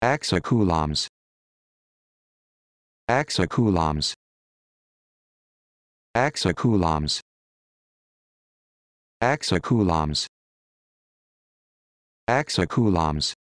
Axicoulombs. Axicoulombs. Axicoulombs. Axicoulombs. Axicoulombs.